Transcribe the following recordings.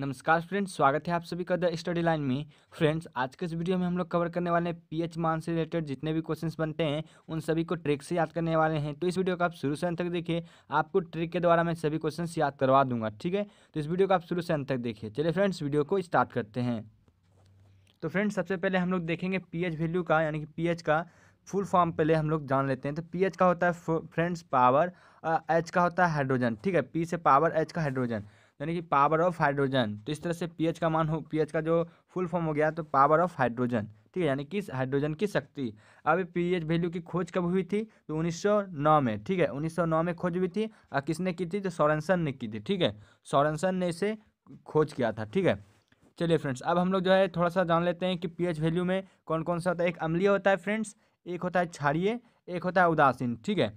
नमस्कार फ्रेंड्स स्वागत है आप सभी का द स्टडी लाइन में फ्रेंड्स आज के इस वीडियो में हम लोग कवर करने वाले हैं पीएच मान से रिलेटेड जितने भी क्वेश्चंस बनते हैं उन सभी को ट्रिक से याद करने वाले हैं तो इस वीडियो को आप शुरू से अंत तक देखिए आपको ट्रिक के द्वारा मैं सभी क्वेश्चन याद करवा दूंगा ठीक है तो इस वीडियो को आप शुरू से अंत तक देखिए चलिए फ्रेंड्स वीडियो को स्टार्ट करते हैं तो फ्रेंड्स सबसे पहले हम लोग देखेंगे पी वैल्यू का यानी कि पी का फुल फॉर्म पहले हम लोग जान लेते हैं तो पी का होता है फ्रेंड्स पावर एच का होता है हाइड्रोजन ठीक है पी से पावर एच का हाइड्रोजन यानी कि पावर ऑफ हाइड्रोजन तो इस तरह से पीएच का मान हो पीएच का जो फुल फॉर्म हो गया तो पावर ऑफ हाइड्रोजन ठीक है यानी कि हाइड्रोजन की शक्ति अब पीएच वैल्यू की खोज कब हुई थी तो 1909 में ठीक है 1909 में खोज हुई थी और किसने की थी तो सोरेंसन ने की थी ठीक है सोरेंसन ने इसे खोज किया था ठीक है चलिए फ्रेंड्स अब हम लोग जो है थोड़ा सा जान लेते हैं कि पी वैल्यू में कौन कौन सा होता है एक अम्लीय होता है फ्रेंड्स एक होता है क्षारिय एक होता है उदासीन ठीक है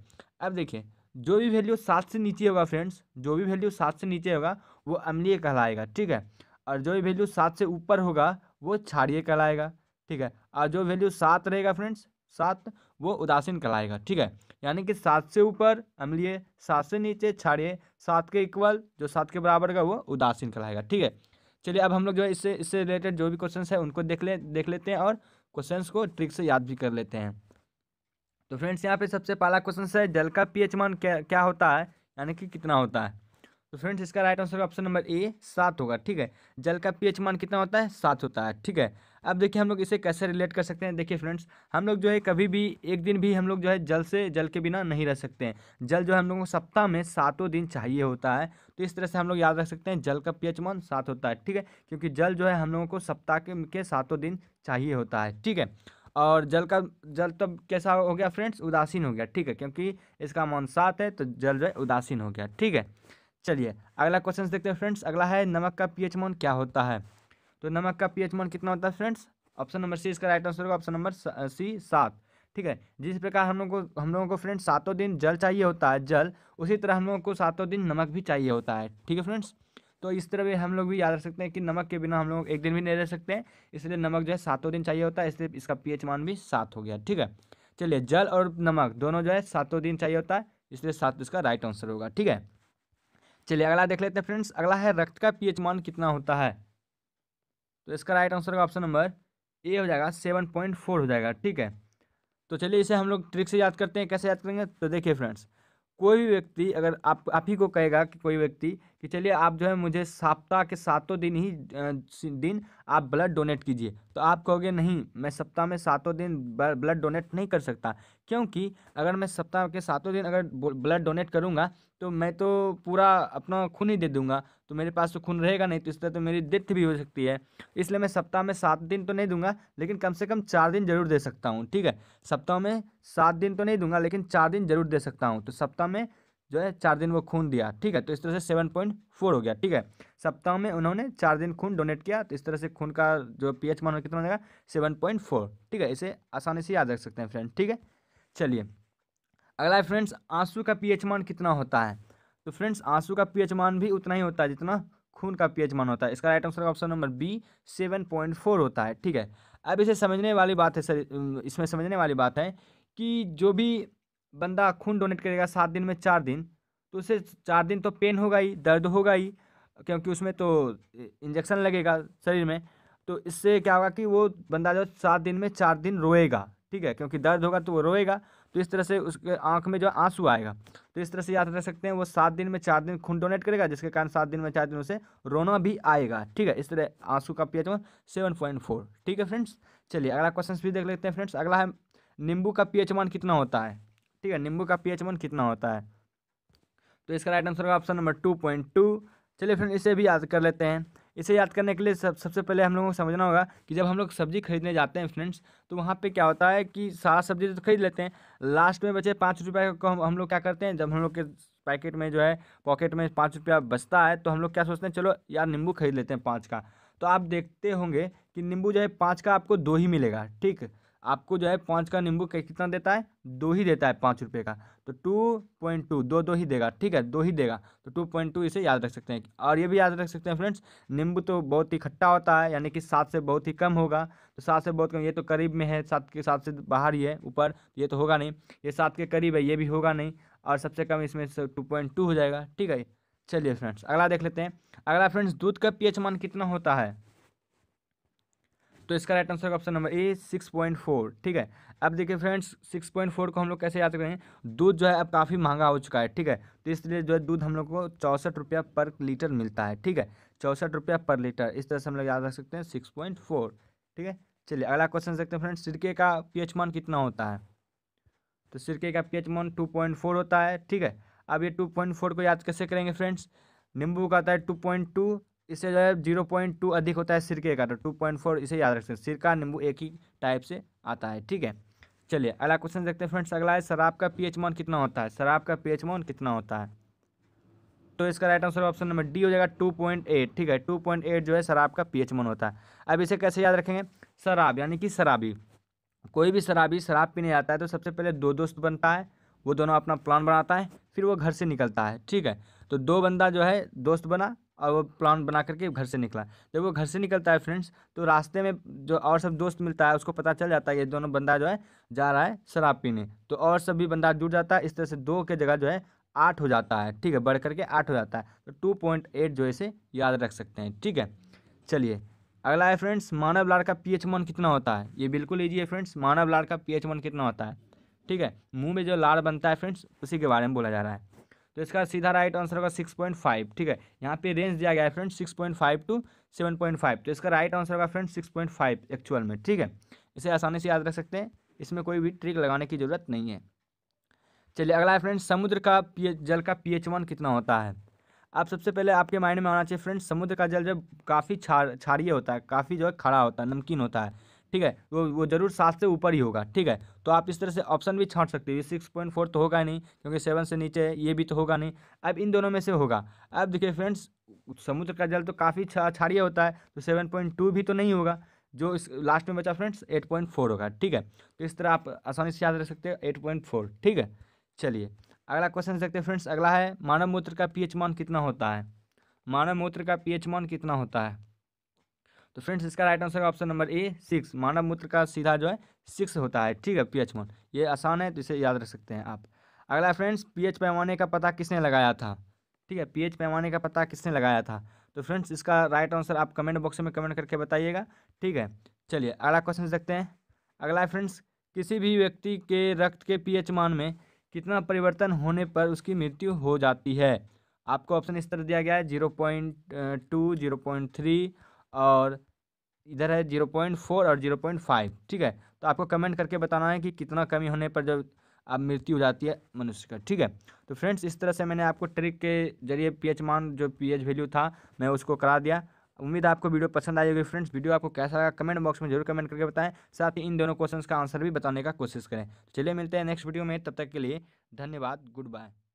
अब देखिए जो भी वैल्यू सात से नीचे होगा फ्रेंड्स जो भी वैल्यू सात से नीचे होगा वो अम्लीय कहलाएगा ठीक है और जो भी वैल्यू सात से ऊपर होगा वो क्षारीय कहलाएगा ठीक है और जो वैल्यू सात रहेगा फ्रेंड्स सात वो उदासीन कहलाएगा ठीक है यानी कि सात से ऊपर अम्लीय सात से नीचे क्षारीय सात के इक्वल जो सात के बराबर का वो उदासीन कहलाएगा ठीक है चलिए अब हम लोग जो है इससे इससे रिलेटेड जो भी क्वेश्चन है उनको देख ले देख लेते हैं और क्वेश्चन को ट्रिक से याद भी कर लेते हैं तो फ्रेंड्स यहाँ पे सबसे पहला क्वेश्चन है जल का पीएच मान क्या क्या होता है यानी कि कितना होता है तो फ्रेंड्स इसका right answer option number A सात होगा ठीक है जल का पीएच मान कितना होता है सात होता है ठीक है अब देखिए हम लोग इसे कैसे रिलेट कर सकते हैं देखिए फ्रेंड्स हम लोग जो है कभी भी एक दिन भी हम लोग जो है जल से जल के बिना नहीं रह सकते हैं जल जो है हम लोगों को सप्ताह में सातों दिन चाहिए होता है तो इस तरह से हम लोग याद रख सकते हैं जल का पीएच मान सात होता है ठीक है क्योंकि जल जो है हम लोगों को सप्ताह के, के सातों दिन चाहिए होता है ठीक है और जल का जल तब कैसा हो गया फ्रेंड्स उदासीन हो गया ठीक है क्योंकि इसका मौन सात है तो जल जो है उदासीन हो गया ठीक है चलिए अगला क्वेश्चन देखते हैं फ्रेंड्स अगला है नमक का पीएच मौन क्या होता है तो नमक का पीएच मौन कितना होता है फ्रेंड्स ऑप्शन नंबर सी इसका राइट आंसर होगा ऑप्शन नंबर सी सात ठीक है जिस प्रकार हम लोग को हम लोगों को फ्रेंड्स सातों दिन जल चाहिए होता है जल उसी तरह हम लोगों को सातों दिन नमक भी चाहिए होता है ठीक है फ्रेंड्स तो इस तरह भी हम लोग भी याद रख सकते हैं कि नमक के बिना हम लोग एक दिन भी नहीं रह सकते हैं इसलिए नमक जो है सातों दिन चाहिए होता है इसलिए इसका पी मान भी सात हो गया ठीक है चलिए जल और नमक दोनों जो है सातों दिन चाहिए होता है इसलिए सात इसका राइट आंसर होगा ठीक है चलिए अगला देख लेते हैं फ्रेंड्स अगला है रक्त का पीएच मान कितना होता है तो इसका राइट आंसर होगा ऑप्शन नंबर ए हो जाएगा सेवन पॉइंट फोर हो जाएगा ठीक है तो चलिए इसे हम लोग ट्रिक से याद करते हैं कैसे याद करेंगे तो देखिए फ्रेंड्स कोई भी व्यक्ति अगर आप आप ही को कहेगा कि कोई व्यक्ति कि चलिए आप जो है मुझे सप्ताह के सातों दिन ही दिन आप ब्लड डोनेट कीजिए तो आप कहोगे नहीं मैं सप्ताह में सातों दिन ब्लड डोनेट नहीं कर सकता क्योंकि अगर मैं सप्ताह के सातों दिन अगर ब्लड डोनेट करूँगा तो मैं तो पूरा अपना खून ही दे दूँगा तो मेरे पास तो खून रहेगा नहीं तो इस तरह तो मेरी डेथ भी हो सकती है इसलिए मैं सप्ताह में सात दिन तो नहीं दूंगा लेकिन कम से कम चार दिन जरूर दे सकता हूँ ठीक है सप्ताह में सात दिन तो नहीं दूंगा लेकिन चार दिन जरूर दे सकता हूँ तो सप्ताह में जो है चार दिन वो खून दिया ठीक है तो इस तरह से सेवन पॉइंट फोर हो गया ठीक है सप्ताह में उन्होंने चार दिन खून डोनेट किया तो इस तरह से खून का जो पी एच मान कितना हो सेवन पॉइंट फोर ठीक है इसे आसानी से याद रख सकते हैं फ्रेंड ठीक है चलिए अगला है फ्रेंड्स आंसू का पी एच मान कितना होता है तो फ्रेंड्स आंसू का पीएच मान भी उतना ही होता है जितना खून का पीएच मान होता है इसका right answer option number B seven point four होता है ठीक है अब इसे समझने वाली बात है सर इसमें समझने वाली बात है कि जो भी बंदा खून डोनेट करेगा सात दिन में चार दिन तो उसे चार दिन तो पेन होगा ही दर्द होगा ही क्योंकि उसमें तो इंजेक्शन लगेगा शरीर में तो इससे क्या होगा कि वो बंदा जो सात दिन में चार दिन रोएगा ठीक है क्योंकि दर्द होगा तो वो रोएगा तो इस तरह से उसके आंख में जो आंसू आएगा तो इस तरह से याद रख सकते हैं वो सात दिन में चार दिन खून डोनेट करेगा जिसके कारण सात दिन में चार दिन उसे रोना भी आएगा ठीक है इस तरह आंसू का P H seven point four ठीक है फ्रेंड्स चलिए अगला क्वेश्चन भी देख लेते हैं फ्रेंड्स अगला है नींबू का पी एच मान कितना होता है ठीक है नींबू का पी एच मान कितना होता है तो इसका राइट आंसर होगा option number two point two चलिए फ्रेंड इसे भी याद कर लेते हैं इसे याद करने के लिए सब सबसे पहले हम लोगों को समझना होगा कि जब हम लोग सब्जी खरीदने जाते हैं फ्रेंड्स तो वहाँ पे क्या होता है कि सारा सब्जी तो खरीद लेते हैं लास्ट में बचे पाँच रुपये को हम, हम लोग क्या करते हैं जब हम लोग के पैकेट में जो है पॉकेट में पाँच रुपया बचता है तो हम लोग क्या सोचते हैं चलो यार नींबू खरीद लेते हैं पाँच का तो आप देखते होंगे कि नींबू जो है पाँच का आपको दो ही मिलेगा ठीक आपको जो है पाँच का नींबू कितना देता है दो ही देता है पाँच रुपये का तो टू पॉइंट टू दो दो ही देगा ठीक है दो ही देगा तो टू पॉइंट टू इसे याद रख सकते हैं और ये भी याद रख सकते हैं फ्रेंड्स नींबू तो बहुत ही खट्टा होता है यानी कि सात से बहुत ही कम होगा तो सात से बहुत कम ये तो करीब में है सात के सात से बाहर ही है ऊपर ये तो होगा नहीं ये सात के करीब है ये भी होगा नहीं और सबसे कम इसमें टू पॉइंट टू हो जाएगा ठीक है चलिए फ्रेंड्स अगला देख लेते हैं अगला फ्रेंड्स दूध का पीएच मान कितना होता है तो इसका राइट आंसर होगा option number A six point four ठीक है अब देखिए फ्रेंड्स सिक्स पॉइंट फोर को हम लोग कैसे याद करें दूध जो है अब काफ़ी महंगा हो चुका है ठीक है तो इसलिए जो है दूध हम लोग को चौंसठ रुपया पर लीटर मिलता है ठीक है चौंसठ रुपया पर लीटर इस तरह से हम लोग याद रख सकते हैं सिक्स पॉइंट फोर ठीक है चलिए अगला क्वेश्चन देखते हैं फ्रेंड्स सिरके का पी एच मान कितना होता है तो सिरके का पी एच मान टू पॉइंट फोर होता है ठीक है अब ये टू पॉइंट फोर को याद कैसे करेंगे फ्रेंड्स नींबू का आता है टू पॉइंट टू इससे जो है जीरो पॉइंट टू अधिक होता है सिरके का तो टू पॉइंट फोर इसे याद रख सकते हैं सिरका नींबू एक ही टाइप से आता है ठीक है चलिए अगला क्वेश्चन देखते हैं फ्रेंड्स अगला है शराब का एच मान कितना होता है शराब का एच मान कितना होता है तो इसका right answer option number D हो जाएगा टू पॉइंट एट ठीक है टू पॉइंट एट जो है शराब का एच मान होता है अब इसे कैसे याद रखेंगे शराब यानी कि शराबी कोई भी शराबी शराब पीने जाता है तो सबसे पहले दो दोस्त बनता है वो दोनों अपना प्लान बनाता है फिर वो घर से निकलता है ठीक है तो दो बंदा जो है दोस्त बना और वो प्लान बना करके घर से निकला जब वो घर से निकलता है फ्रेंड्स तो रास्ते में जो और सब दोस्त मिलता है उसको पता चल जाता है ये दोनों बंदा जो है जा रहा है शराब पीने तो और सब भी बंदा जुड़ जाता है इस तरह से दो के जगह जो है आठ हो जाता है ठीक है बढ़ करके आठ हो जाता है तो टू पॉइंट एट जो इसे याद रख सकते हैं ठीक है चलिए अगला है फ्रेंड्स मानव लाड़ का पी एच मन कितना होता है ये बिल्कुल ईजी है फ्रेंड्स मानव लाड़ का पी एच मन कितना होता है ठीक है मुंह में जो लार बनता है फ्रेंड्स उसी के बारे में बोला जा रहा है तो इसका सीधा राइट आंसर होगा सिक्स पॉइंट फाइव ठीक है यहाँ पे रेंज दिया गया है friend six point five to seven point five तो इसका राइट आंसर होगा friend six point five actual में ठीक है इसे आसानी से याद रख सकते हैं इसमें कोई भी ट्रिक लगाने की जरूरत नहीं है चलिए अगला है फ्रेंड समुद्र का पी जल का पी एच वन कितना होता है आप सबसे पहले आपके माइंड में आना चाहिए फ्रेंड समुद्र का जल जब काफ़ी छा छारिय होता है काफ़ी जो है खड़ा होता है नमकीन होता है ठीक है वो वो जरूर सात से ऊपर ही होगा ठीक है तो आप इस तरह से ऑप्शन भी छाँट सकते हो सिक्स पॉइंट फोर तो होगा नहीं क्योंकि सेवन से नीचे है ये भी तो होगा नहीं अब इन दोनों में से होगा अब देखिए फ्रेंड्स समुद्र का जल तो काफ़ी क्षारीय होता है तो सेवन पॉइंट टू भी तो नहीं होगा जो इस लास्ट में बचा फ्रेंड्स एट पॉइंट फोर होगा ठीक है तो इस तरह आप आसानी से याद रख सकते हो एट पॉइंट फोर ठीक है चलिए अगला क्वेश्चन देखते हैं फ्रेंड्स अगला है मानव मूत्र का एच मान कितना होता है मानव मूत्र का एच मान कितना होता है तो फ्रेंड्स इसका right answer option number A six मानव मूत्र का सीधा जो है सिक्स होता है ठीक है पी मान ये आसान है तो इसे याद रख सकते हैं आप अगला फ्रेंड्स पी पैमाने का पता किसने लगाया था ठीक है पी पैमाने का पता किसने लगाया था तो फ्रेंड्स इसका राइट आंसर आप कमेंट बॉक्स में कमेंट करके बताइएगा ठीक है चलिए अगला क्वेश्चन देखते हैं अगला फ्रेंड्स किसी भी व्यक्ति के रक्त के पीएच मान में कितना परिवर्तन होने पर उसकी मृत्यु हो जाती है आपको ऑप्शन इस तरह दिया गया है zero point two zero point three और इधर है जीरो पॉइंट फोर और जीरो पॉइंट फाइव ठीक है तो आपको कमेंट करके बताना है कि कितना कमी होने पर जब अब मृत्यु हो जाती है मनुष्य का ठीक है तो फ्रेंड्स इस तरह से मैंने आपको ट्रिक के जरिए पीएच मान जो पीएच वैल्यू था मैं उसको करा दिया उम्मीद आपको वीडियो पसंद आई होगी फ्रेंड्स वीडियो आपको कैसा लगा कमेंट बॉक्स में जरूर कमेंट करके बताएं साथ ही इन दोनों क्वेश्चंस का आंसर भी बताने का कोशिश करें चलिए मिलते हैं नेक्स्ट वीडियो में तब तक के लिए धन्यवाद गुड बाय